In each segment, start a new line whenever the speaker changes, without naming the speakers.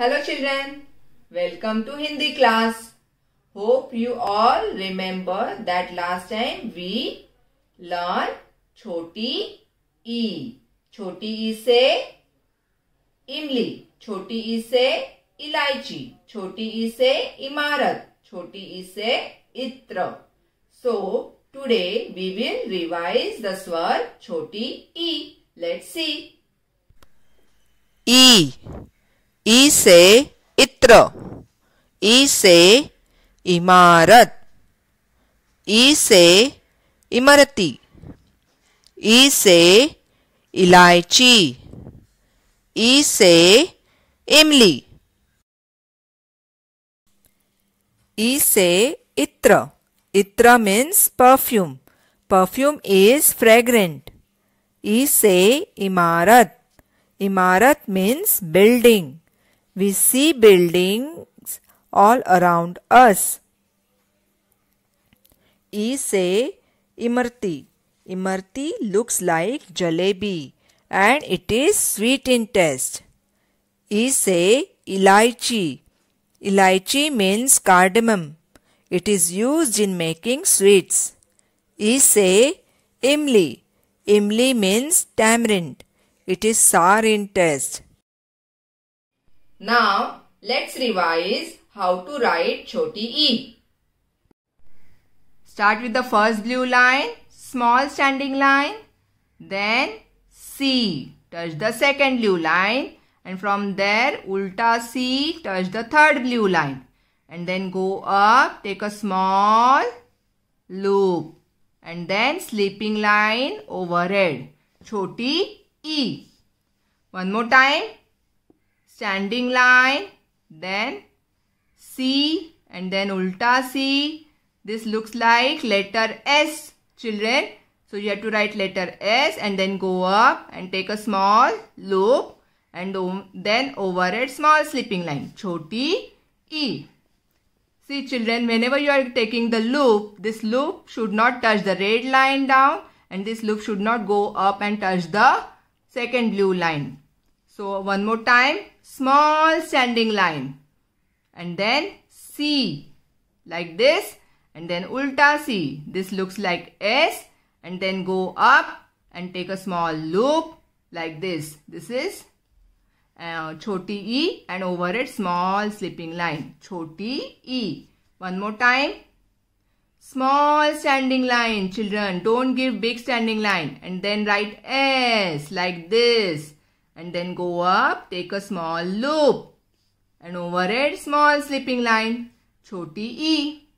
Hello children welcome to Hindi class hope you all remember that last time we learn छोटी ई छोटी ई से इमली छोटी ई से इलायची छोटी ई से इमारत छोटी ई से इत्र so today we will revise the स्वर छोटी ई लेट्स सी ई ई से इत्र ई से इमारत ई से इमरती ई से इलायची ई से इमली ई से इत्र इत्र means perfume perfume is fragrant ई से इमारत इमारत means building We see buildings all around us. E say Imarti. Imarti looks like jalebi and it is sweet in taste. E say Ilaichi. Ilaichi means cardamom. It is used in making sweets. E say Imli. Imli means tamarind. It is sour in taste. Now, let's revise how to write choti e. Start with the first blue line, small standing line, then C, touch the second blue line and from there ulta C, touch the third blue line and then go up, take a small loop and then sleeping line over it, choti e. One more time, standing line, then C and then ulta C. This looks like letter S, children. So you have to write letter S and then go up and take a small loop and then over a small slipping line, choti E. See children, whenever you are taking the loop, this loop should not touch the red line down and this loop should not go up and touch the second blue line. So one more time. Small standing line. And then C. Like this. And then ulta C. This looks like S. And then go up and take a small loop like this. This is uh, choti E and over it small slipping line. Choti E. One more time. Small standing line. Children, don't give big standing line. And then write S like this and then go up, take a small loop and over it small slipping line, choti e.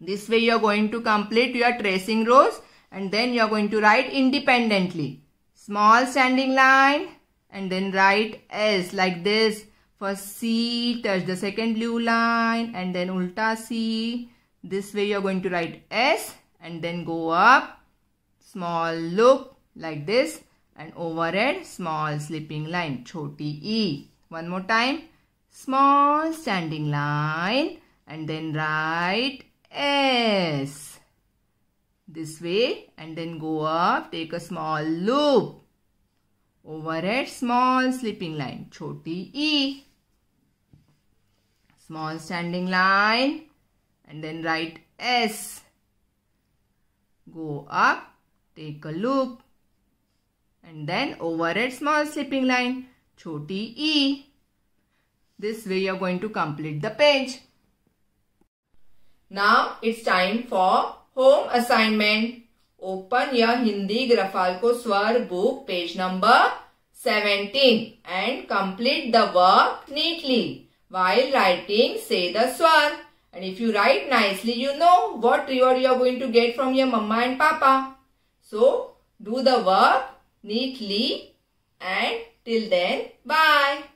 This way you are going to complete your tracing rows and then you are going to write independently. Small standing line and then write S like this. First C, touch the second blue line and then ulta C. This way you are going to write S and then go up, small loop like this and overhead small slipping line choti e. One more time small standing line and then write S this way and then go up take a small loop overhead small slipping line choti e small standing line and then write S go up take a loop and then over it small slipping line choti e. This way you are going to complete the page. Now it's time for home assignment. Open your Hindi Grafalco Swar book page number 17 and complete the work neatly. While writing say the swar. And if you write nicely you know what reward you are going to get from your mama and papa. So do the work neatly and till then bye.